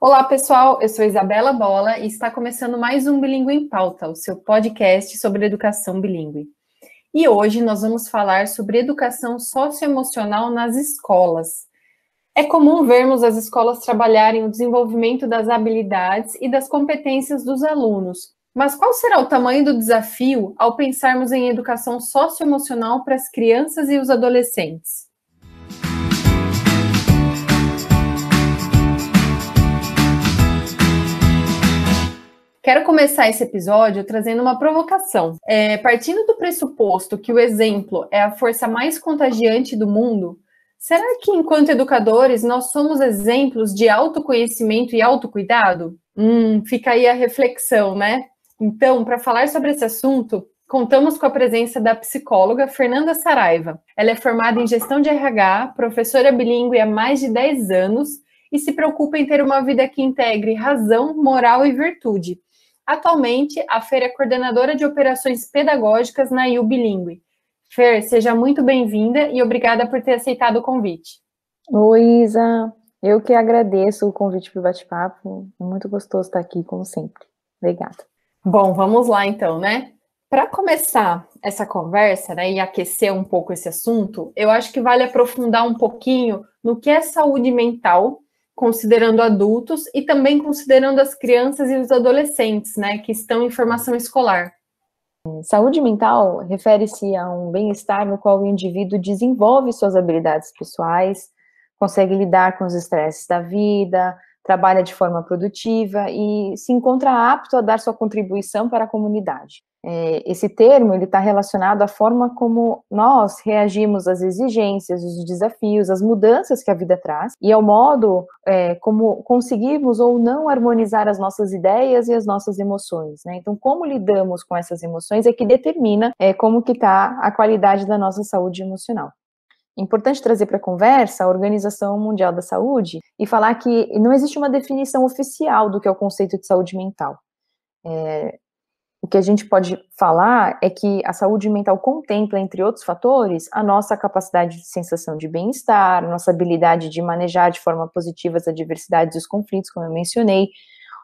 Olá, pessoal. Eu sou Isabela Bola e está começando mais um Bilingue em Pauta, o seu podcast sobre educação bilíngue. E hoje nós vamos falar sobre educação socioemocional nas escolas. É comum vermos as escolas trabalharem o desenvolvimento das habilidades e das competências dos alunos. Mas qual será o tamanho do desafio ao pensarmos em educação socioemocional para as crianças e os adolescentes? Quero começar esse episódio trazendo uma provocação. É, partindo do pressuposto que o exemplo é a força mais contagiante do mundo, será que, enquanto educadores, nós somos exemplos de autoconhecimento e autocuidado? Hum, fica aí a reflexão, né? Então, para falar sobre esse assunto, contamos com a presença da psicóloga Fernanda Saraiva. Ela é formada em gestão de RH, professora bilíngue há mais de 10 anos e se preocupa em ter uma vida que integre razão, moral e virtude, Atualmente, a Fer é coordenadora de operações pedagógicas na IU Fer, seja muito bem-vinda e obrigada por ter aceitado o convite. Oi, Isa. Eu que agradeço o convite para o bate-papo. É muito gostoso estar aqui, como sempre. Obrigada. Bom, vamos lá então, né? Para começar essa conversa né, e aquecer um pouco esse assunto, eu acho que vale aprofundar um pouquinho no que é saúde mental considerando adultos e também considerando as crianças e os adolescentes, né, que estão em formação escolar. Saúde mental refere-se a um bem-estar no qual o indivíduo desenvolve suas habilidades pessoais, consegue lidar com os estresses da vida, trabalha de forma produtiva e se encontra apto a dar sua contribuição para a comunidade. É, esse termo ele está relacionado à forma como nós reagimos às exigências, aos desafios, às mudanças que a vida traz e ao modo é, como conseguimos ou não harmonizar as nossas ideias e as nossas emoções. Né? Então, como lidamos com essas emoções é que determina é, como que está a qualidade da nossa saúde emocional importante trazer para a conversa a Organização Mundial da Saúde e falar que não existe uma definição oficial do que é o conceito de saúde mental. É, o que a gente pode falar é que a saúde mental contempla, entre outros fatores, a nossa capacidade de sensação de bem-estar, nossa habilidade de manejar de forma positiva as adversidades e os conflitos, como eu mencionei,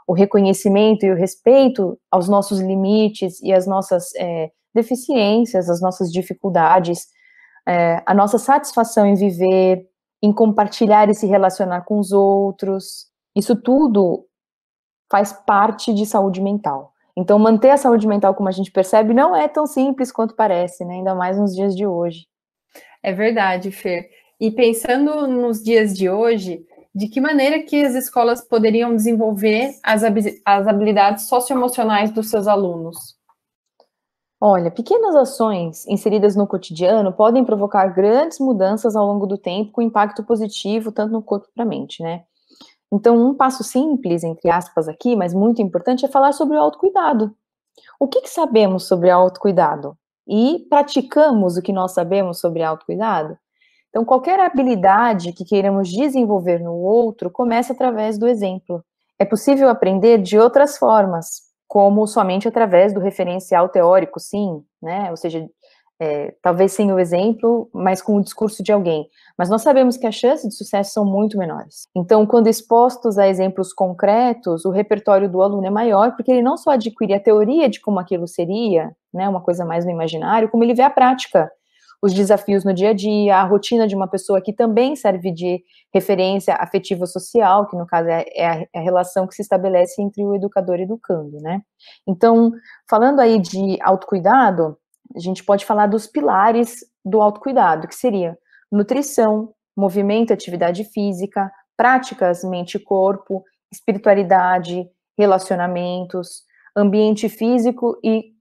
o reconhecimento e o respeito aos nossos limites e às nossas é, deficiências, às nossas dificuldades, é, a nossa satisfação em viver, em compartilhar e se relacionar com os outros. Isso tudo faz parte de saúde mental. Então, manter a saúde mental como a gente percebe não é tão simples quanto parece, né? ainda mais nos dias de hoje. É verdade, Fer. E pensando nos dias de hoje, de que maneira que as escolas poderiam desenvolver as habilidades socioemocionais dos seus alunos? Olha, pequenas ações inseridas no cotidiano podem provocar grandes mudanças ao longo do tempo, com impacto positivo tanto no corpo para a mente, né? Então, um passo simples, entre aspas, aqui, mas muito importante, é falar sobre o autocuidado. O que, que sabemos sobre autocuidado? E praticamos o que nós sabemos sobre autocuidado? Então, qualquer habilidade que queiramos desenvolver no outro começa através do exemplo. É possível aprender de outras formas, como somente através do referencial teórico, sim, né? Ou seja, é, talvez sem o exemplo, mas com o discurso de alguém. Mas nós sabemos que as chances de sucesso são muito menores. Então, quando expostos a exemplos concretos, o repertório do aluno é maior, porque ele não só adquire a teoria de como aquilo seria, né, uma coisa mais no imaginário, como ele vê a prática os desafios no dia a dia, a rotina de uma pessoa que também serve de referência afetiva social, que no caso é, é, é a, relação que se estabelece entre o educador e o educando, né? Então, falando aí de autocuidado, a gente pode falar dos pilares do autocuidado, que seria nutrição, movimento, atividade física, práticas mente-corpo, espiritualidade, relacionamentos, ambiente físico e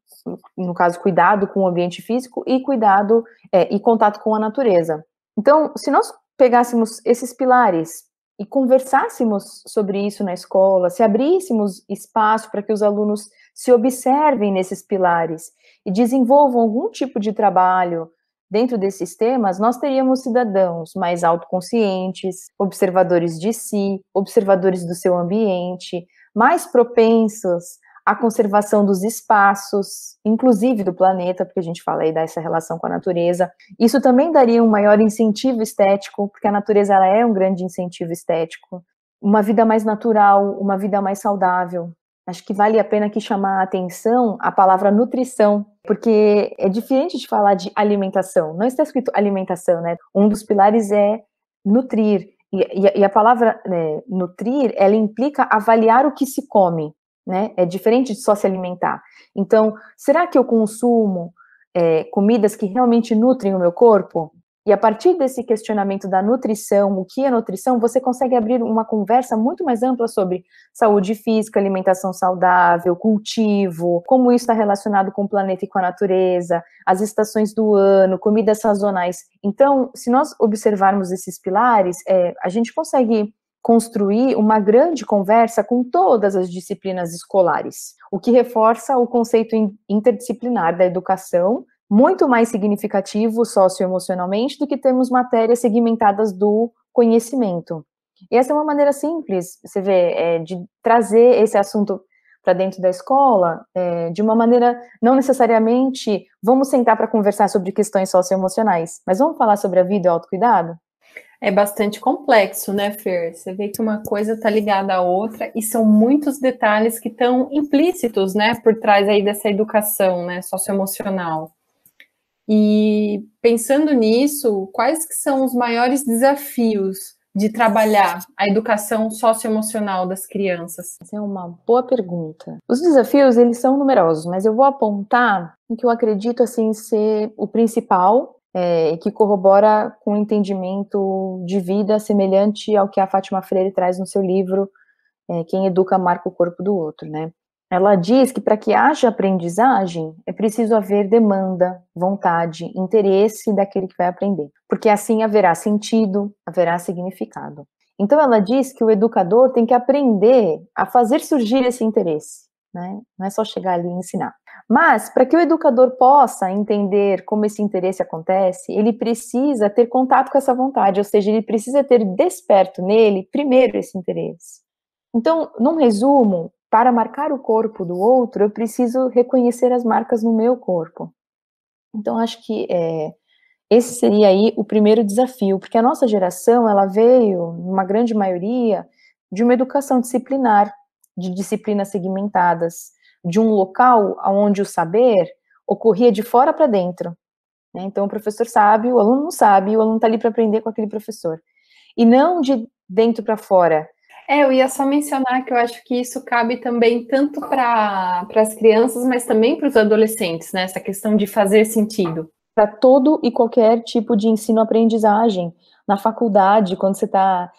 no caso, cuidado com o ambiente físico e cuidado é, e contato com a natureza. Então, se nós pegássemos esses pilares e conversássemos sobre isso na escola, se abríssemos espaço para que os alunos se observem nesses pilares e desenvolvam algum tipo de trabalho dentro desses temas, nós teríamos cidadãos mais autoconscientes, observadores de si, observadores do seu ambiente, mais propensos a conservação dos espaços, inclusive do planeta, porque a gente fala aí dessa relação com a natureza. Isso também daria um maior incentivo estético, porque a natureza ela é um grande incentivo estético. Uma vida mais natural, uma vida mais saudável. Acho que vale a pena aqui chamar a atenção a palavra nutrição, porque é diferente de falar de alimentação. Não está escrito alimentação, né? Um dos pilares é nutrir. E, e, e a palavra né, nutrir, ela implica avaliar o que se come né? É diferente de só se alimentar. Então, será que eu consumo é, comidas que realmente nutrem o meu corpo? E a partir desse questionamento da nutrição, o que é nutrição, você consegue abrir uma conversa muito mais ampla sobre saúde física, alimentação saudável, cultivo, como isso está relacionado com o planeta e com a natureza, as estações do ano, comidas sazonais. Então, se nós observarmos esses pilares, é, a gente consegue construir uma grande conversa com todas as disciplinas escolares, o que reforça o conceito interdisciplinar da educação, muito mais significativo socioemocionalmente do que termos matérias segmentadas do conhecimento. E essa é uma maneira simples, você vê, é, de trazer esse assunto para dentro da escola, é, de uma maneira não necessariamente vamos sentar para conversar sobre questões socioemocionais, mas vamos falar sobre a vida e o autocuidado? é bastante complexo, né, Fer? Você vê que uma coisa está ligada à outra e são muitos detalhes que estão implícitos, né, por trás aí dessa educação, né, socioemocional. E pensando nisso, quais que são os maiores desafios de trabalhar a educação socioemocional das crianças? Essa é uma boa pergunta. Os desafios, eles são numerosos, mas eu vou apontar o que eu acredito assim ser o principal é, que corrobora com um entendimento de vida semelhante ao que a Fátima Freire traz no seu livro é, Quem Educa Marca o Corpo do Outro, né? Ela diz que para que haja aprendizagem, é preciso haver demanda, vontade, interesse daquele que vai aprender, porque assim haverá sentido, haverá significado. Então ela diz que o educador tem que aprender a fazer surgir esse interesse, né? Não é só chegar ali e ensinar. Mas, para que o educador possa entender como esse interesse acontece, ele precisa ter contato com essa vontade, ou seja, ele precisa ter desperto nele, primeiro, esse interesse. Então, num resumo, para marcar o corpo do outro, eu preciso reconhecer as marcas no meu corpo. Então, acho que é, esse seria aí o primeiro desafio, porque a nossa geração, ela veio, numa grande maioria, de uma educação disciplinar, de disciplinas segmentadas, de um local onde o saber ocorria de fora para dentro. Né? Então, o professor sabe, o aluno não sabe, o aluno está ali para aprender com aquele professor. E não de dentro para fora. É, eu ia só mencionar que eu acho que isso cabe também tanto para as crianças, mas também para os adolescentes, né? Essa questão de fazer sentido. Para todo e qualquer tipo de ensino-aprendizagem. Na faculdade, quando você está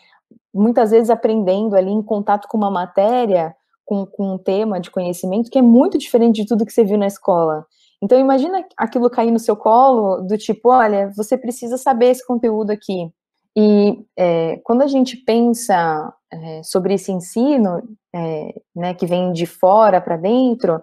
muitas vezes aprendendo ali em contato com uma matéria, com, com um tema de conhecimento que é muito diferente de tudo que você viu na escola. Então imagina aquilo cair no seu colo do tipo, olha, você precisa saber esse conteúdo aqui. E é, quando a gente pensa é, sobre esse ensino, é, né, que vem de fora para dentro,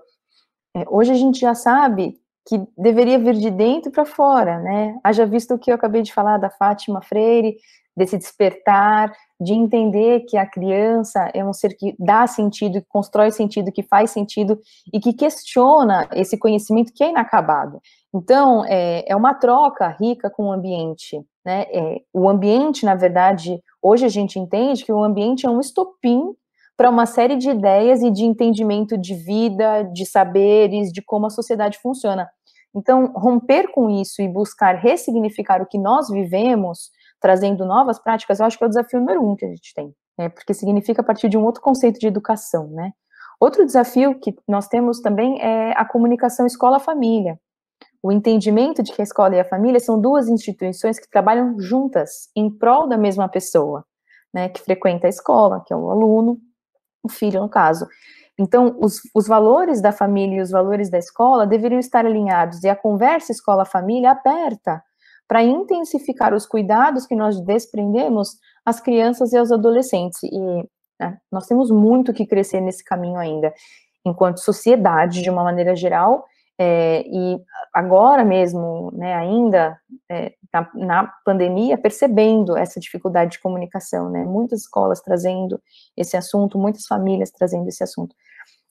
é, hoje a gente já sabe que deveria vir de dentro para fora, né? Haja visto o que eu acabei de falar da Fátima Freire, desse despertar, de entender que a criança é um ser que dá sentido, que constrói sentido, que faz sentido e que questiona esse conhecimento que é inacabado. Então, é, é uma troca rica com o ambiente. Né? É, o ambiente, na verdade, hoje a gente entende que o ambiente é um estopim para uma série de ideias e de entendimento de vida, de saberes, de como a sociedade funciona. Então, romper com isso e buscar ressignificar o que nós vivemos trazendo novas práticas, eu acho que é o desafio número um que a gente tem, né? porque significa partir de um outro conceito de educação, né? Outro desafio que nós temos também é a comunicação escola-família. O entendimento de que a escola e a família são duas instituições que trabalham juntas em prol da mesma pessoa, né, que frequenta a escola, que é o aluno, o filho, no caso. Então, os, os valores da família e os valores da escola deveriam estar alinhados, e a conversa escola-família aperta para intensificar os cuidados que nós desprendemos às crianças e aos adolescentes. E né, nós temos muito que crescer nesse caminho ainda, enquanto sociedade, de uma maneira geral, é, e agora mesmo, né, ainda é, na, tá na, pandemia, percebendo essa dificuldade de comunicação, né, muitas escolas trazendo esse assunto, muitas famílias trazendo esse assunto.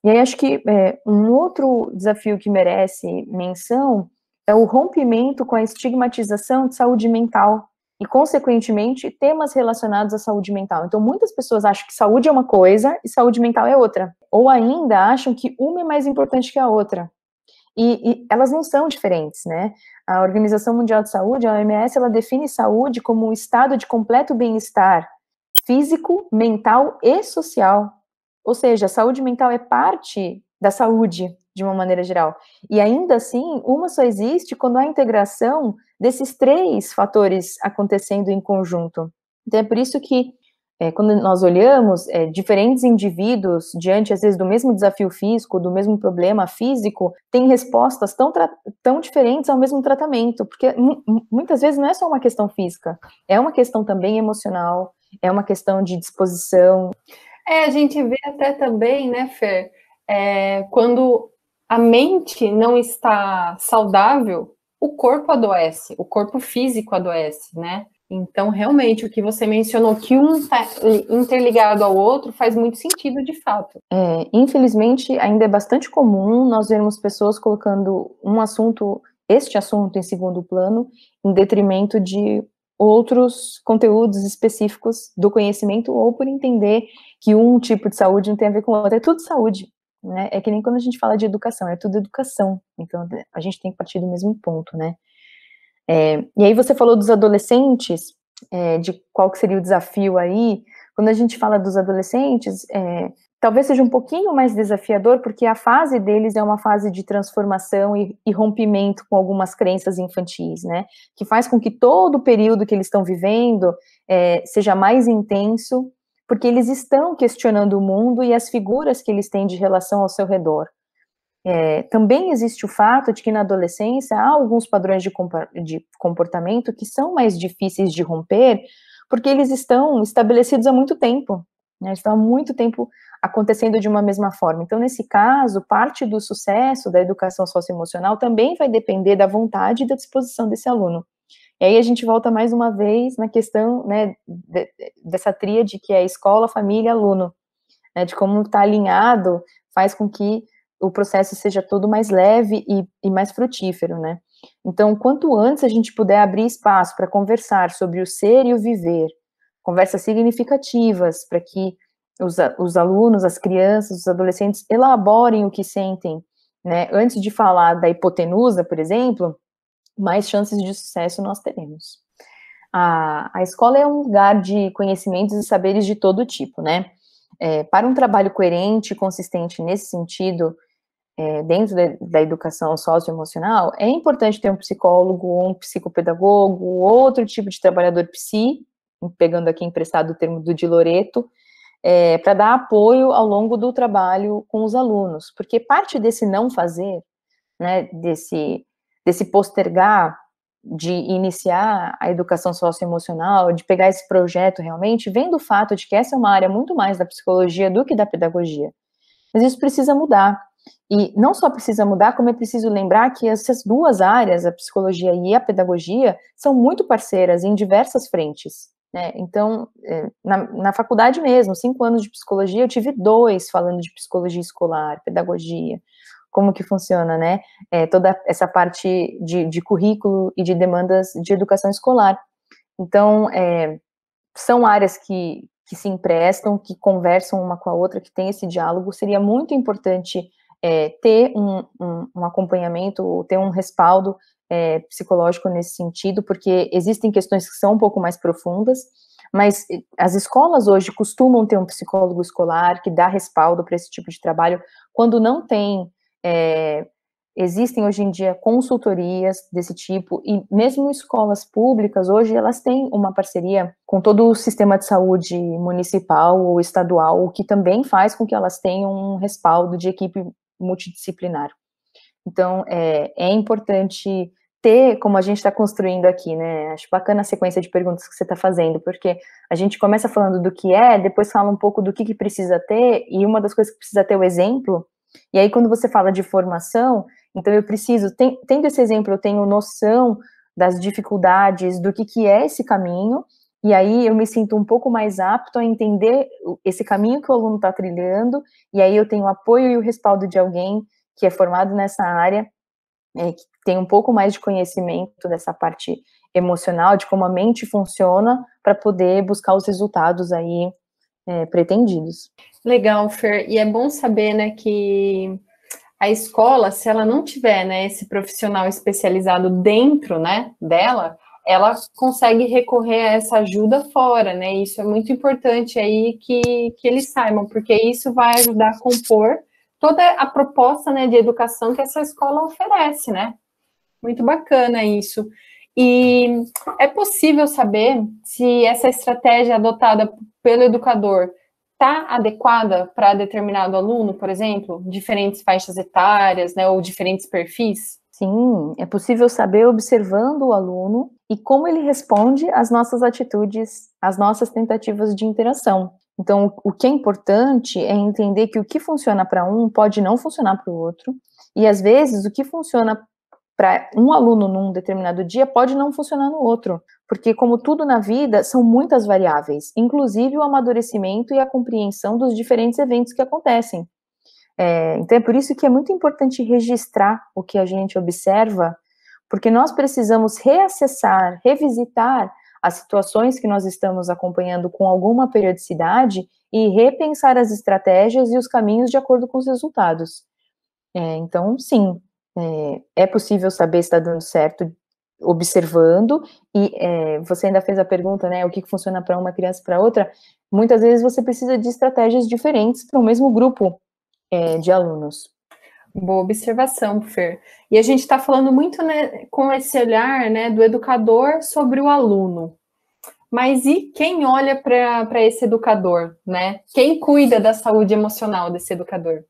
E aí acho que é, um outro desafio que merece menção é o rompimento com a estigmatização de saúde mental e, consequentemente, temas relacionados à saúde mental. Então, muitas pessoas acham que saúde é uma coisa e saúde mental é outra, ou ainda acham que uma é mais importante que a outra. E, e elas não são diferentes, né? A Organização Mundial de Saúde, a OMS, ela define saúde como um estado de completo bem-estar físico, mental e social. Ou seja, a saúde mental é parte da saúde, de uma maneira geral. E ainda assim, uma só existe quando há integração desses três fatores acontecendo em conjunto. Então é por isso que é, quando nós olhamos é, diferentes indivíduos diante às vezes do mesmo desafio físico, do mesmo problema físico, têm respostas tão, tão diferentes ao mesmo tratamento, porque muitas vezes não é só uma questão física, é uma questão também emocional, é uma questão de disposição. É, a gente vê até também, né, Fer, é, quando a mente não está saudável, o corpo adoece, o corpo físico adoece, né? Então, realmente, o que você mencionou, que um está interligado ao outro, faz muito sentido de fato. É, infelizmente, ainda é bastante comum nós vermos pessoas colocando um assunto, este assunto, em segundo plano, em detrimento de outros conteúdos específicos do conhecimento ou por entender que um tipo de saúde não tem a ver com o outro. É tudo saúde, né? É que nem quando a gente fala de educação, é tudo educação. Então a gente tem que partir do mesmo ponto, né? É, e aí você falou dos adolescentes, é, de qual que seria o desafio aí. Quando a gente fala dos adolescentes, é, talvez seja um pouquinho mais desafiador, porque a fase deles é uma fase de transformação e, e, rompimento com algumas crenças infantis, né? Que faz com que todo o período que eles estão vivendo é, seja mais intenso porque eles estão questionando o mundo e as figuras que eles têm de relação ao seu redor. É, também existe o fato de que na adolescência há alguns padrões de, de comportamento que são mais difíceis de romper, porque eles estão estabelecidos há muito tempo, né? estão há muito tempo acontecendo de uma mesma forma. Então, nesse caso, parte do sucesso da educação socioemocional também vai depender da vontade e da disposição desse aluno. E aí a gente volta mais uma vez na questão né, de, dessa tríade que é escola, família, aluno, né, de como está alinhado faz com que o processo seja todo mais leve e, e mais frutífero, né? Então, quanto antes a gente puder abrir espaço para conversar sobre o ser e o viver, conversas significativas para que os, os, alunos, as crianças, os adolescentes elaborem o que sentem, né? Antes de falar da hipotenusa, por exemplo, mais chances de sucesso nós teremos. A, a escola é um lugar de conhecimentos e saberes de todo tipo, né? É, para um trabalho coerente e consistente nesse sentido, é, dentro de, da educação socioemocional, é importante ter um psicólogo, um psicopedagogo, outro tipo de trabalhador psi, pegando aqui emprestado o termo do de Loreto, é, para dar apoio ao longo do trabalho com os alunos, porque parte desse não fazer, né, desse desse postergar de iniciar a educação socioemocional, de pegar esse projeto realmente, vem do fato de que essa é uma área muito mais da psicologia do que da pedagogia. Mas isso precisa mudar. E não só precisa mudar, como é preciso lembrar que essas duas áreas, a psicologia e a pedagogia, são muito parceiras em diversas frentes. Né? Então, é, na, na faculdade mesmo, cinco anos de psicologia, eu tive dois falando de psicologia escolar, pedagogia como que funciona, né? É, toda essa parte de, de, currículo e de demandas de educação escolar. Então, é, são áreas que, que se emprestam, que conversam uma com a outra, que tem esse diálogo. Seria muito importante é, ter um, um, um acompanhamento, ter um respaldo é, psicológico nesse sentido, porque existem questões que são um pouco mais profundas, mas as escolas hoje costumam ter um psicólogo escolar que dá respaldo para esse tipo de trabalho. Quando não tem é, existem hoje em dia consultorias desse tipo e mesmo escolas públicas hoje elas têm uma parceria com todo o sistema de saúde municipal ou estadual, o que também faz com que elas tenham um respaldo de equipe multidisciplinar. Então é, é importante ter, como a gente está construindo aqui, né? Acho bacana a sequência de perguntas que você está fazendo, porque a gente começa falando do que é, depois fala um pouco do que, que precisa ter, e uma das coisas que precisa ter o exemplo e aí, quando você fala de formação, então eu preciso, tem, tendo esse exemplo, eu tenho noção das dificuldades, do que, que é esse caminho, e aí eu me sinto um pouco mais apto a entender esse caminho que o aluno está trilhando, e aí eu tenho o apoio e o respaldo de alguém que é formado nessa área, é, que tem um pouco mais de conhecimento dessa parte emocional, de como a mente funciona, para poder buscar os resultados aí é, pretendidos. Legal, Fer. E é bom saber, né, que a escola, se ela não tiver, né, esse profissional especializado dentro, né, dela, ela consegue recorrer a essa ajuda fora, né? Isso é muito importante aí que, que eles saibam, porque isso vai ajudar a compor toda a proposta né, de educação que essa escola oferece, né? Muito bacana isso. E é possível saber se essa estratégia adotada pelo educador está adequada para determinado aluno, por exemplo, diferentes faixas etárias, né, ou diferentes perfis? Sim, é possível saber observando o aluno e como ele responde às nossas atitudes, às nossas tentativas de interação. Então, o que é importante é entender que o que funciona para um pode não funcionar para o outro, e às vezes o que funciona para um aluno num determinado dia pode não funcionar no outro, porque como tudo na vida, são muitas variáveis, inclusive o amadurecimento e a compreensão dos diferentes eventos que acontecem. É, então é por isso que é muito importante registrar o que a gente observa, porque nós precisamos reacessar, revisitar as situações que nós estamos acompanhando com alguma periodicidade e repensar as estratégias e os caminhos de acordo com os resultados. É, então, sim, é, é possível saber se está dando certo observando e é, você ainda fez a pergunta, né, o que funciona para uma criança para outra. Muitas vezes você precisa de estratégias diferentes para o mesmo grupo é, de alunos. Boa observação, Fer. E a gente está falando muito né, com esse olhar né, do educador sobre o aluno. Mas e quem olha para esse educador, né? Quem cuida da saúde emocional desse educador?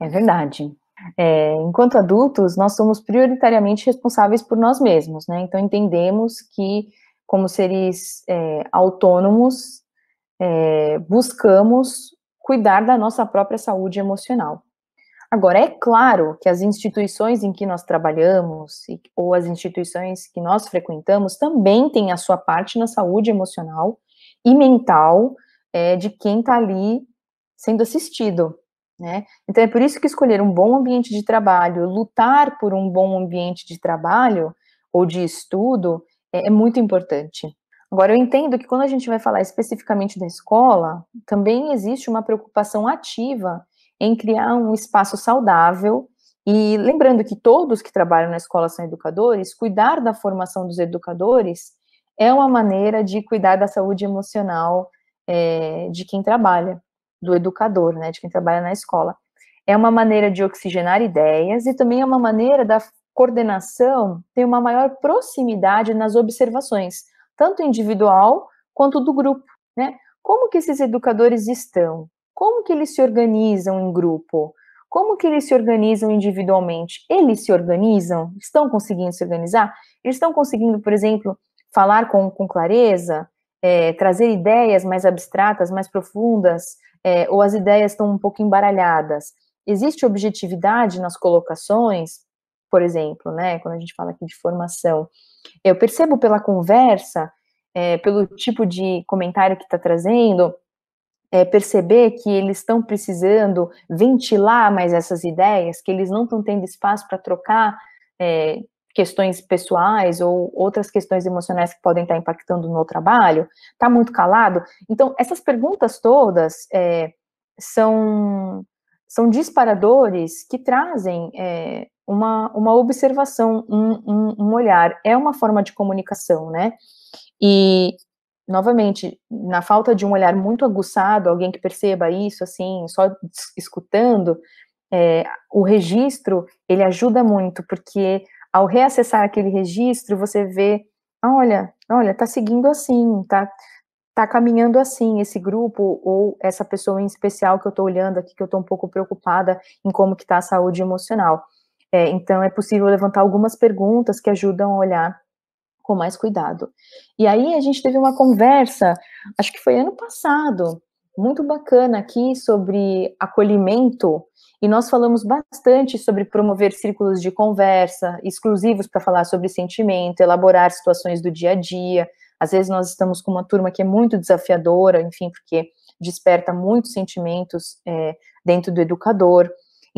É verdade. É, enquanto adultos, nós somos prioritariamente responsáveis por nós mesmos, né? Então entendemos que, como seres é, autônomos, é, buscamos cuidar da nossa própria saúde emocional. Agora, é claro que as instituições em que nós trabalhamos ou as instituições que nós frequentamos também têm a sua parte na saúde emocional e mental é, de quem está ali sendo assistido, né? Então é por isso que escolher um bom ambiente de trabalho, lutar por um bom ambiente de trabalho ou de estudo é, é muito importante. Agora eu entendo que quando a gente vai falar especificamente da escola, também existe uma preocupação ativa em criar um espaço saudável e lembrando que todos que trabalham na escola são educadores, cuidar da formação dos educadores é uma maneira de cuidar da saúde emocional é, de quem trabalha do educador, né, de quem trabalha na escola. É uma maneira de oxigenar ideias e também é uma maneira da coordenação ter uma maior proximidade nas observações, tanto individual quanto do grupo, né? Como que esses educadores estão? Como que eles se organizam em grupo? Como que eles se organizam individualmente? Eles se organizam? Estão conseguindo se organizar? Eles estão conseguindo, por exemplo, falar com, com clareza, é, trazer ideias mais abstratas, mais profundas, é, ou as ideias estão um pouco embaralhadas. Existe objetividade nas colocações, por exemplo, né, quando a gente fala aqui de formação. Eu percebo pela conversa, é, pelo tipo de comentário que está trazendo, é, perceber que eles estão precisando ventilar mais essas ideias, que eles não estão tendo espaço para trocar é, questões pessoais ou outras questões emocionais que podem estar impactando no trabalho? Está muito calado? Então, essas perguntas todas é, são, são disparadores que trazem é, uma, uma observação, um, um, um, olhar. É uma forma de comunicação, né? E, novamente, na falta de um olhar muito aguçado, alguém que perceba isso, assim, só escutando, é, o registro, ele ajuda muito, porque ao reacessar aquele registro, você vê, ah, olha, olha, tá seguindo assim, tá, tá caminhando assim esse grupo ou essa pessoa em especial que eu tô olhando aqui, que eu tô um pouco preocupada em como que tá a saúde emocional. É, então, é possível levantar algumas perguntas que ajudam a olhar com mais cuidado. E aí a gente teve uma conversa, acho que foi ano passado, muito bacana aqui sobre acolhimento e nós falamos bastante sobre promover círculos de conversa exclusivos para falar sobre sentimento, elaborar situações do dia a dia. Às vezes nós estamos com uma turma que é muito desafiadora, enfim, porque desperta muitos sentimentos é, dentro do educador.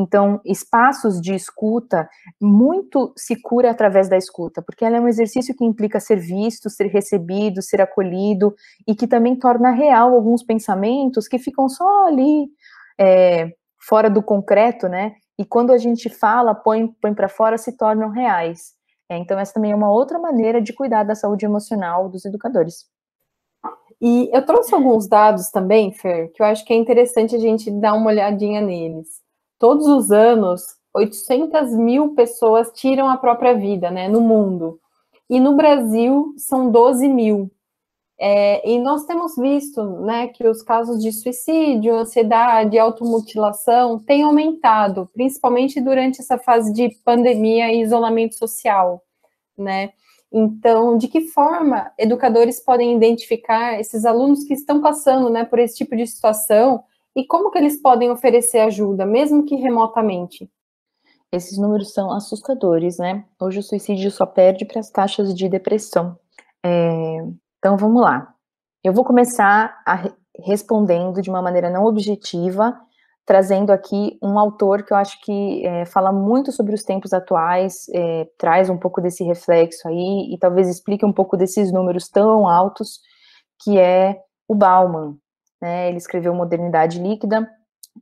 Então, espaços de escuta muito se cura através da escuta, porque ela é um exercício que implica ser visto, ser recebido, ser acolhido e que também torna real alguns pensamentos que ficam só ali é, fora do concreto, né? E quando a gente fala, põe, põe para fora, se tornam reais. É, então, essa também é uma outra maneira de cuidar da saúde emocional dos educadores. E eu trouxe alguns dados também, Fer, que eu acho que é interessante a gente dar uma olhadinha neles todos os anos, 800 mil pessoas tiram a própria vida, né, no mundo. E no Brasil, são 12 mil. É, e nós temos visto né, que os casos de suicídio, ansiedade, automutilação têm aumentado, principalmente durante essa fase de pandemia e isolamento social. Né? Então, de que forma educadores podem identificar esses alunos que estão passando né, por esse tipo de situação e como que eles podem oferecer ajuda, mesmo que remotamente? Esses números são assustadores, né? Hoje o suicídio só perde para as taxas de depressão. É... Então vamos lá. Eu vou começar a... respondendo de uma maneira não objetiva, trazendo aqui um autor que eu acho que é, fala muito sobre os tempos atuais, é, traz um pouco desse reflexo aí e talvez explique um pouco desses números tão altos, que é o Bauman né, ele escreveu Modernidade Líquida,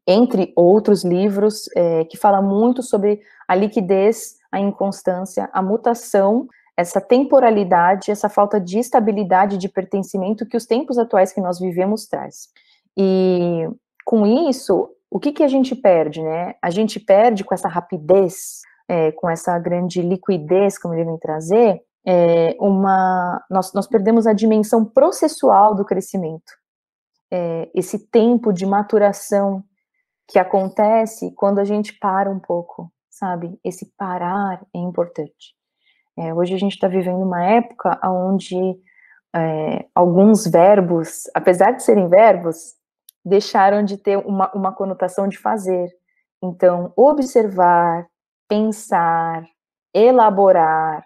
entre outros livros, é, que fala muito sobre a liquidez, a inconstância, a mutação, essa temporalidade, essa falta de estabilidade, de pertencimento que os tempos atuais que nós vivemos traz. E com isso, o que, que a gente perde, né? A gente perde com essa rapidez, é, com essa grande liquidez, como ele vem trazer, é uma, nós, nós perdemos a dimensão processual do crescimento é, esse tempo de maturação que acontece quando a gente para um pouco, sabe? Esse parar é importante. É, hoje a gente está vivendo uma época onde é, alguns verbos, apesar de serem verbos, deixaram de ter uma, uma conotação de fazer. Então, observar, pensar, elaborar,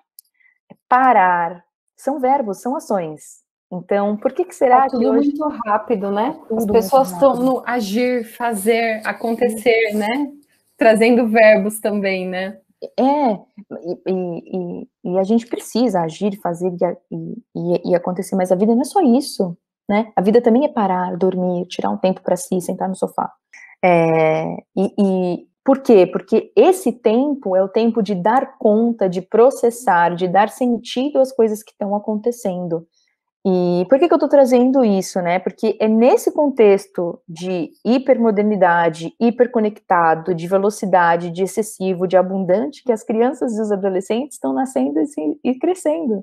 parar, são verbos, são ações. Então, por que, que é será tá tudo que hoje... muito rápido, né? É tudo As pessoas estão no agir, fazer, acontecer, Sim. né? Trazendo verbos também, né? É, e, e, e, a gente precisa agir, fazer e, e, acontecer, mas a vida não é só isso, né? A vida também é parar, dormir, tirar um tempo para si, sentar no sofá. É, e, por quê? Porque esse tempo é o tempo de dar conta, de processar, de dar sentido às coisas que estão acontecendo. E por que, que eu estou trazendo isso, né? Porque é nesse contexto de hipermodernidade, hiperconectado, de velocidade, de excessivo, de abundante, que as crianças e os adolescentes estão nascendo e crescendo.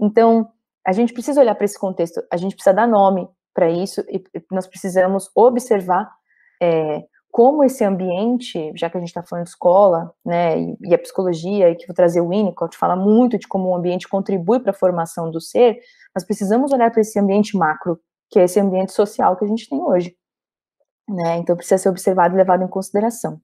Então, a gente precisa olhar para esse contexto, a gente precisa dar nome para isso, e nós precisamos observar é, como esse ambiente, já que a gente está falando de escola, né, e, e, a psicologia, e que vou trazer o Winnicott, fala muito de como o ambiente contribui para a formação do ser, nós precisamos olhar para esse ambiente macro, que é esse ambiente social que a gente tem hoje. Né? Então, precisa ser observado e levado em consideração.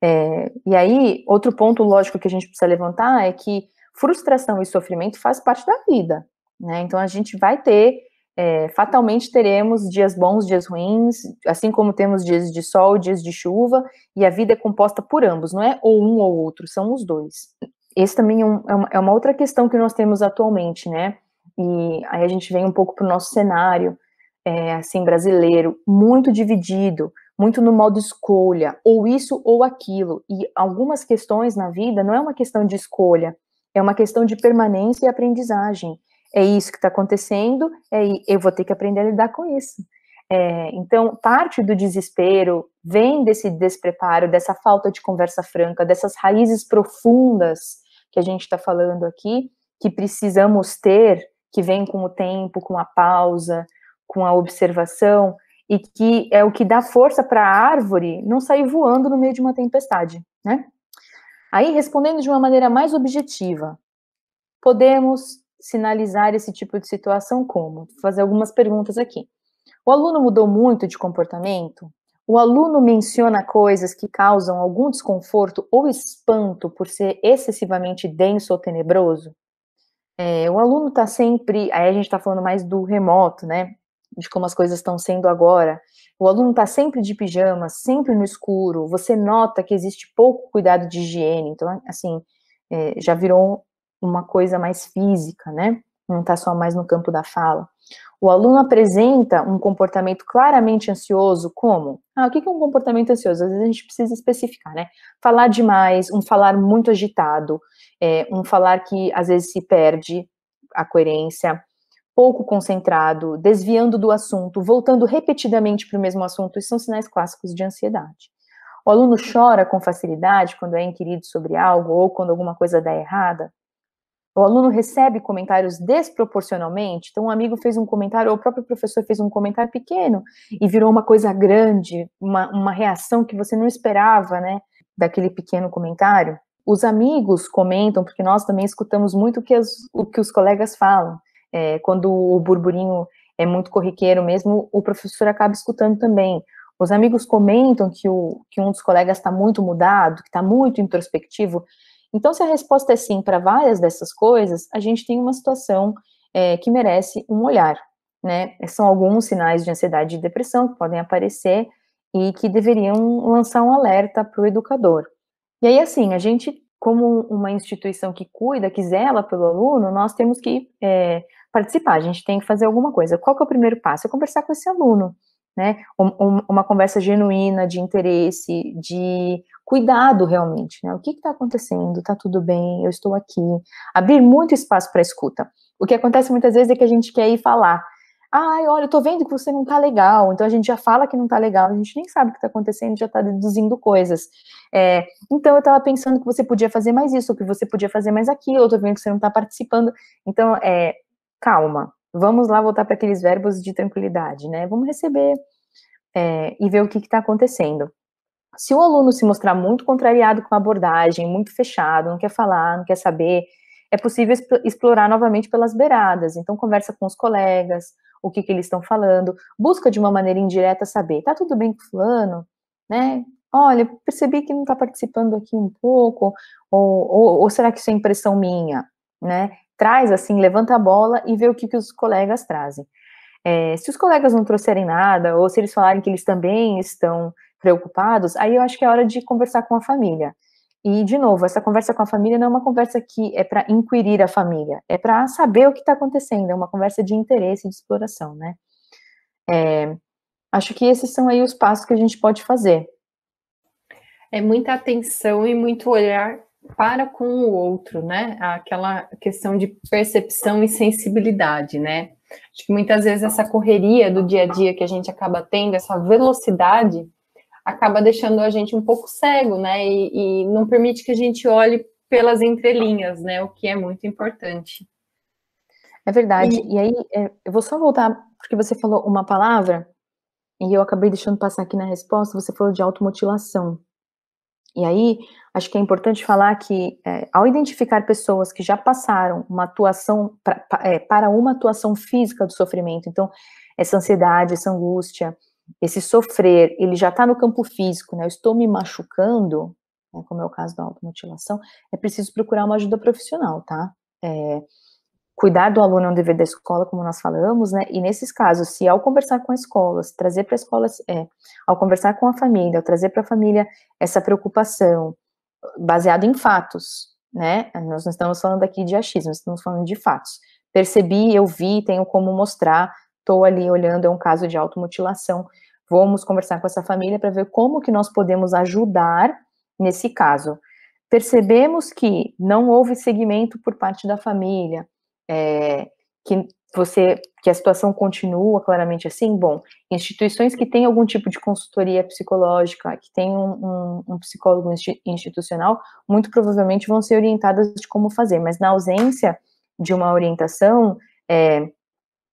É, e aí, outro ponto lógico que a gente precisa levantar é que frustração e sofrimento faz parte da vida. Né? Então, a gente vai ter é, fatalmente teremos dias bons, dias ruins, assim como temos dias de sol, dias de chuva, e a vida é composta por ambos, não é ou um ou outro, são os dois. Esse também é, um, é uma é outra questão que nós temos atualmente, né? E aí a gente vem um pouco para o nosso cenário, é, assim, brasileiro, muito dividido, muito no modo escolha, ou isso ou aquilo. E algumas questões na vida não é uma questão de escolha, é uma questão de permanência e aprendizagem é isso que está acontecendo, é, eu vou ter que aprender a lidar com isso. É, então, parte do desespero vem desse despreparo, dessa falta de conversa franca, dessas raízes profundas que a gente está falando aqui, que precisamos ter, que vem com o tempo, com a pausa, com a observação, e que é o que dá força para a árvore não sair voando no meio de uma tempestade, né? Aí, respondendo de uma maneira mais objetiva, podemos sinalizar esse tipo de situação como? Vou fazer algumas perguntas aqui. O aluno mudou muito de comportamento? O aluno menciona coisas que causam algum desconforto ou espanto por ser excessivamente denso ou tenebroso? É, o aluno está sempre. Aí a gente está falando mais do remoto, né? De como as coisas estão sendo agora. O aluno está sempre de pijama, sempre no escuro. Você nota que existe pouco cuidado de higiene. Então, assim, é, já virou uma coisa mais física, né? Não está só mais no campo da fala. O aluno apresenta um comportamento claramente ansioso, como? Ah, o que é um comportamento ansioso? Às vezes a gente precisa especificar, né? Falar demais, um falar muito agitado, é, um falar que às vezes se perde a coerência, pouco concentrado, desviando do assunto, voltando repetidamente para o mesmo assunto, isso são sinais clássicos de ansiedade. O aluno chora com facilidade quando é inquirido sobre algo ou quando alguma coisa dá errada o aluno recebe comentários desproporcionalmente. Então, um amigo fez um comentário, ou o próprio professor fez um comentário pequeno e virou uma coisa grande, uma, uma reação que você não esperava, né? Daquele pequeno comentário. Os amigos comentam, porque nós também escutamos muito que as, o que os colegas falam. É, quando o burburinho é muito corriqueiro mesmo, o professor acaba escutando também. Os amigos comentam que, o, que um dos colegas está muito mudado, que está muito introspectivo. Então, se a resposta é sim para várias dessas coisas, a gente tem uma situação é, que merece um olhar. Né? São alguns sinais de ansiedade e depressão que podem aparecer e que deveriam lançar um alerta para o educador. E aí, assim, a gente, como uma instituição que cuida, que zela pelo aluno, nós temos que é, participar, a gente tem que fazer alguma coisa. Qual que é o primeiro passo? É conversar com esse aluno né? Um, uma conversa genuína de interesse, de cuidado realmente, né? O que está acontecendo? Está tudo bem? Eu estou aqui. Abrir muito espaço para escuta. O que acontece muitas vezes é que a gente quer ir falar. Ai, olha, eu tô vendo que você não tá legal. Então a gente já fala que não tá legal, a gente nem sabe o que tá acontecendo, já tá deduzindo coisas. É, então eu tava pensando que você podia fazer mais isso, ou que você podia fazer mais aquilo, eu tô vendo que você não tá participando. Então, é, calma, Vamos lá voltar para aqueles verbos de tranquilidade, né? Vamos receber é, e ver o que está acontecendo. Se o aluno se mostrar muito contrariado com a abordagem, muito fechado, não quer falar, não quer saber, é possível explorar novamente pelas beiradas. Então, conversa com os colegas, o que, que eles estão falando, busca de uma maneira indireta saber, tá tudo bem com fulano, né? Olha, percebi que não está participando aqui um pouco, ou, ou, ou será que isso é impressão minha, né? traz assim, levanta a bola e vê o que, que os colegas trazem. É, se os colegas não trouxerem nada, ou se eles falarem que eles também estão preocupados, aí eu acho que é hora de conversar com a família. E, de novo, essa conversa com a família não é uma conversa que é para inquirir a família, é para saber o que está acontecendo, é uma conversa de interesse e de exploração, né? É, acho que esses são aí os passos que a gente pode fazer. É muita atenção e muito olhar para com o outro, né? Aquela questão de percepção e sensibilidade, né? Acho que muitas vezes essa correria do dia a dia que a gente acaba tendo, essa velocidade, acaba deixando a gente um pouco cego, né? E, e não permite que a gente olhe pelas entrelinhas, né? O que é muito importante. É verdade. E, e aí, é, eu vou só voltar, porque você falou uma palavra, e eu acabei deixando passar aqui na resposta, você falou de automutilação. E aí, acho que é importante falar que, é, ao identificar pessoas que já passaram uma atuação, pra, é, para uma atuação física do sofrimento, então, essa ansiedade, essa angústia, esse sofrer, ele já está no campo físico, né? Eu estou me machucando, né, como é o caso da automutilação, é preciso procurar uma ajuda profissional, tá? É, cuidar do aluno é um dever da escola, como nós falamos, né? E nesses casos, se ao conversar com a escola, trazer para a escola, é, ao conversar com a família, ao trazer para a família essa preocupação baseada em fatos, né? Nós não estamos falando aqui de achismo, estamos falando de fatos. Percebi, eu vi, tenho como mostrar, estou ali olhando, é um caso de automutilação. Vamos conversar com essa família para ver como que nós podemos ajudar nesse caso. Percebemos que não houve seguimento por parte da família, é, que você que a situação continua claramente assim, bom, instituições que têm algum tipo de consultoria psicológica, que tem um, um, um psicólogo institucional, muito provavelmente vão ser orientadas de como fazer, mas na ausência de uma orientação, é,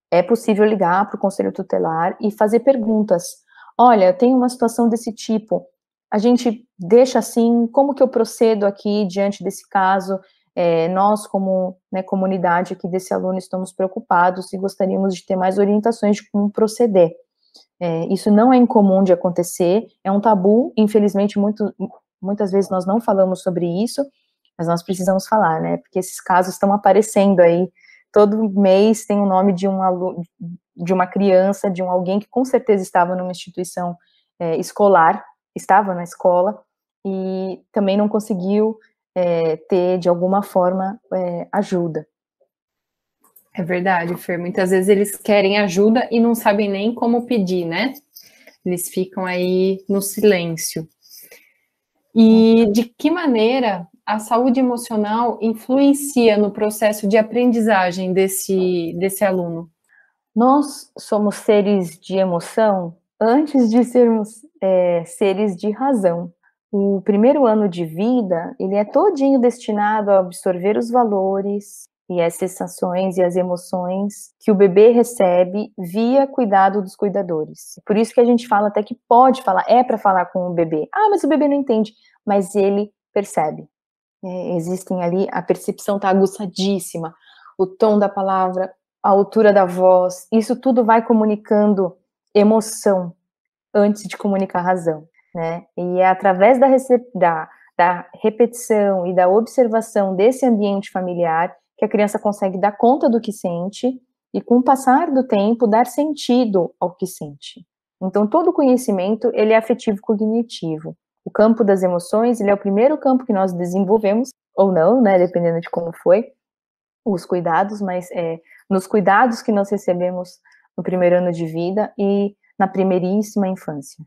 é possível ligar para o conselho tutelar e fazer perguntas. Olha, tem uma situação desse tipo, a gente deixa assim, como que eu procedo aqui diante desse caso? É, nós, como né, comunidade aqui desse aluno, estamos preocupados e gostaríamos de ter mais orientações de como proceder. É, isso não é incomum de acontecer, é um tabu, infelizmente, muito, muitas vezes nós não falamos sobre isso, mas nós precisamos falar, né? Porque esses casos estão aparecendo aí. Todo mês tem o nome de um aluno, de uma criança, de um alguém que com certeza estava numa instituição é, escolar, estava na escola, e também não conseguiu é, ter, de alguma forma, é, ajuda. É verdade, Fer. Muitas vezes eles querem ajuda e não sabem nem como pedir, né? Eles ficam aí no silêncio. E de que maneira a saúde emocional influencia no processo de aprendizagem desse, desse aluno? Nós somos seres de emoção antes de sermos é, seres de razão o primeiro ano de vida, ele é todinho destinado a absorver os valores e as sensações e as emoções que o bebê recebe via cuidado dos cuidadores. Por isso que a gente fala até que pode falar, é para falar com o bebê. Ah, mas o bebê não entende, mas ele percebe. É, existem ali a percepção tá aguçadíssima, o tom da palavra, a altura da voz, isso tudo vai comunicando emoção antes de comunicar razão né? E é através da, da, da repetição e da observação desse ambiente familiar que a criança consegue dar conta do que sente e, com o passar do tempo, dar sentido ao que sente. Então, todo conhecimento ele é afetivo cognitivo. O campo das emoções ele é o primeiro campo que nós desenvolvemos ou não, né? Dependendo de como foi os cuidados, mas é, nos cuidados que nós recebemos no primeiro ano de vida e na primeiríssima infância.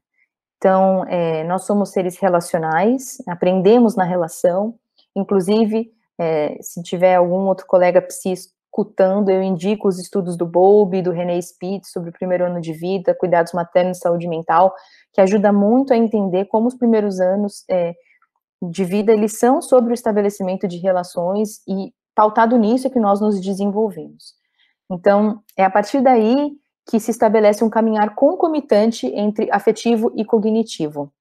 Então, é, nós somos seres relacionais, aprendemos na relação, inclusive, é, se tiver algum outro colega psi escutando, eu indico os estudos do Bowlby, do René Spitz, sobre o primeiro ano de vida, cuidados maternos e saúde mental, que ajuda muito a entender como os primeiros anos é, de vida, eles são sobre o estabelecimento de relações e pautado nisso é que nós nos desenvolvemos. Então, é a partir daí que se estabelece um caminhar concomitante entre afetivo e cognitivo.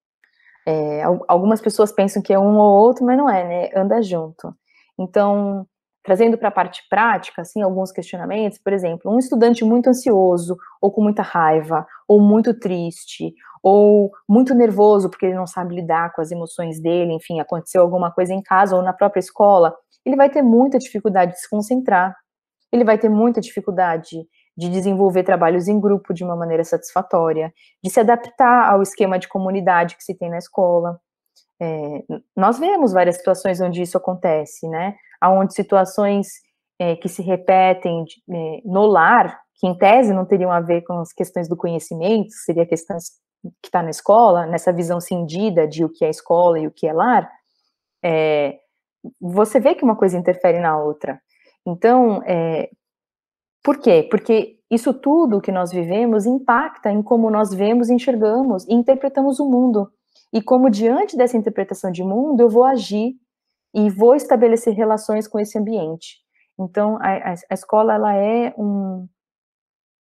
É, algumas pessoas pensam que é um ou outro, mas não é, né? Anda junto. Então, trazendo para a parte prática, assim, alguns questionamentos, por exemplo, um estudante muito ansioso, ou com muita raiva, ou muito triste, ou muito nervoso porque ele não sabe lidar com as emoções dele, enfim, aconteceu alguma coisa em casa ou na própria escola, ele vai ter muita dificuldade de se concentrar, ele vai ter muita dificuldade de desenvolver trabalhos em grupo de uma maneira satisfatória, de se adaptar ao esquema de comunidade que se tem na escola. É, nós vemos várias situações onde isso acontece, né? Onde situações é, que se repetem de, é, no lar, que em tese não teriam a ver com as questões do conhecimento, seria questões que está na escola, nessa visão cindida de o que é escola e o que é lar, é, você vê que uma coisa interfere na outra. Então, é, por quê? Porque isso tudo que nós vivemos impacta em como nós vemos, enxergamos e interpretamos o mundo. E como, diante dessa interpretação de mundo, eu vou agir e vou estabelecer relações com esse ambiente. Então, a, a escola ela é um,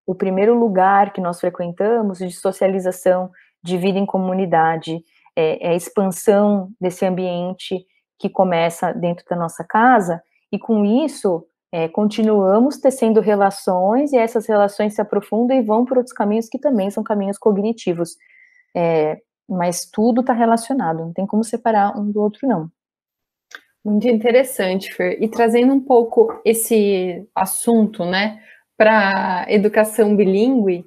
o primeiro lugar que nós frequentamos de socialização, de vida em comunidade, é, é a expansão desse ambiente que começa dentro da nossa casa, e com isso é, continuamos tecendo relações e essas relações se aprofundam e vão por outros caminhos que também são caminhos cognitivos. É, mas tudo está relacionado, não tem como separar um do outro, não. Muito interessante, Fer. E trazendo um pouco esse assunto, né, para educação bilíngue,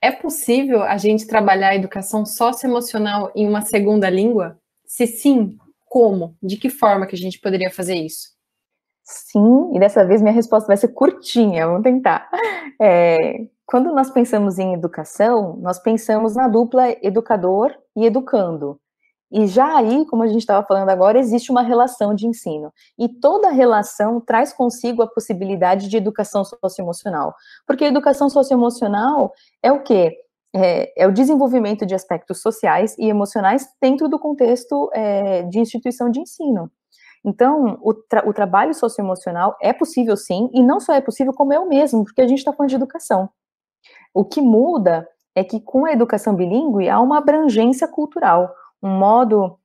é possível a gente trabalhar a educação socioemocional em uma segunda língua? Se sim, como? De que forma que a gente poderia fazer isso? Sim, e dessa vez minha resposta vai ser curtinha, vamos tentar. É, quando nós pensamos em educação, nós pensamos na dupla educador e educando. E já aí, como a gente estava falando agora, existe uma relação de ensino. E toda relação traz consigo a possibilidade de educação socioemocional. Porque a educação socioemocional é o quê? É, é o desenvolvimento de aspectos sociais e emocionais dentro do contexto é, de instituição de ensino. Então, o, tra o trabalho socioemocional é possível sim, e não só é possível, como é o mesmo, porque a gente está falando de educação. O que muda é que com a educação bilíngue há uma abrangência cultural, um modo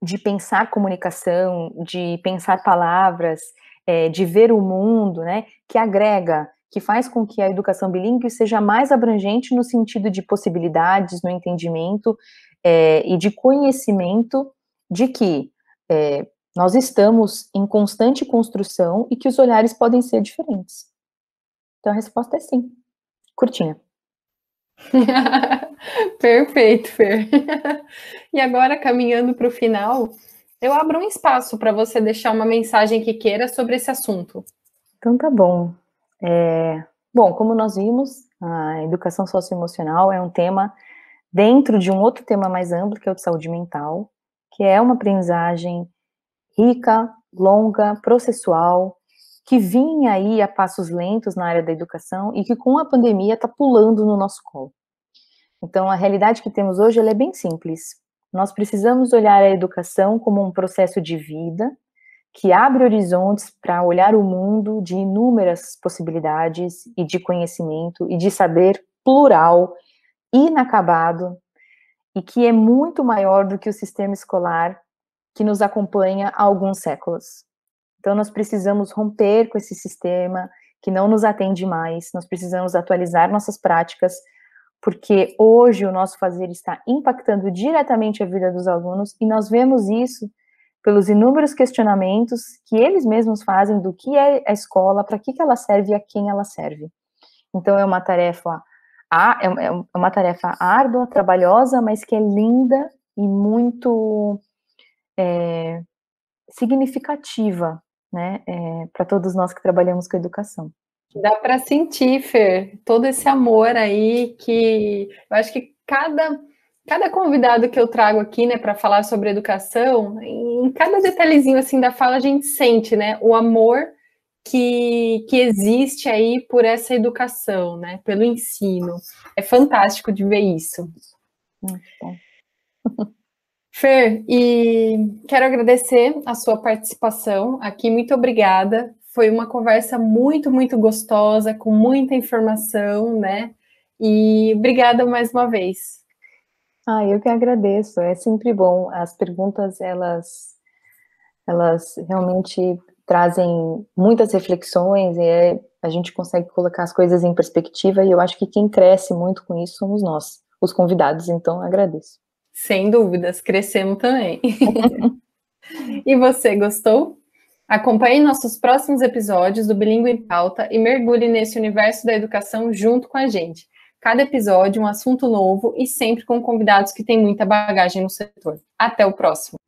de pensar comunicação, de pensar palavras, é, de ver o mundo, né, que agrega, que faz com que a educação bilíngue seja mais abrangente no sentido de possibilidades, no entendimento é, e de conhecimento de que é, nós estamos em constante construção e que os olhares podem ser diferentes. Então a resposta é sim. Curtinha. Perfeito, Fer. e agora, caminhando para o final, eu abro um espaço para você deixar uma mensagem que queira sobre esse assunto. Então tá bom. É... Bom, como nós vimos, a educação socioemocional é um tema dentro de um outro tema mais amplo, que é o de saúde mental, que é uma aprendizagem rica, longa, processual, que vinha aí a passos lentos na área da educação e que com a pandemia está pulando no nosso colo. Então, a realidade que temos hoje é bem simples. Nós precisamos olhar a educação como um processo de vida que abre horizontes para olhar o mundo de inúmeras possibilidades e de conhecimento e de saber plural, inacabado, e que é muito maior do que o sistema escolar que nos acompanha há alguns séculos. Então, nós precisamos romper com esse sistema que não nos atende mais, nós precisamos atualizar nossas práticas, porque hoje o nosso fazer está impactando diretamente a vida dos alunos e nós vemos isso pelos inúmeros questionamentos que eles mesmos fazem do que é a escola, para que, que ela serve e a quem ela serve. Então, é uma tarefa é, é uma tarefa árdua, trabalhosa, mas que é linda e muito é, significativa, né, é, eh, para todos nós que trabalhamos com educação. Dá para sentir, Fer, todo esse amor aí que eu acho que cada cada convidado que eu trago aqui, né, para falar sobre educação, em cada detalhezinho assim da fala a gente sente, né, o amor que, que existe aí por essa educação, né, pelo ensino. É fantástico de ver isso. Muito bom. Fer, e quero agradecer a sua participação aqui. Muito obrigada. Foi uma conversa muito, muito gostosa, com muita informação, né? E obrigada mais uma vez. Ah, eu que agradeço. É sempre bom. As perguntas, elas, elas realmente trazem muitas reflexões e é, a gente consegue colocar as coisas em perspectiva. E eu acho que quem cresce muito com isso somos nós, os convidados. Então, agradeço. Sem dúvidas, crescemos também. e você gostou? Acompanhe nossos próximos episódios do Bilingue em Pauta e mergulhe nesse universo da educação junto com a gente. Cada episódio um assunto novo e sempre com convidados que têm muita bagagem no setor. Até o próximo.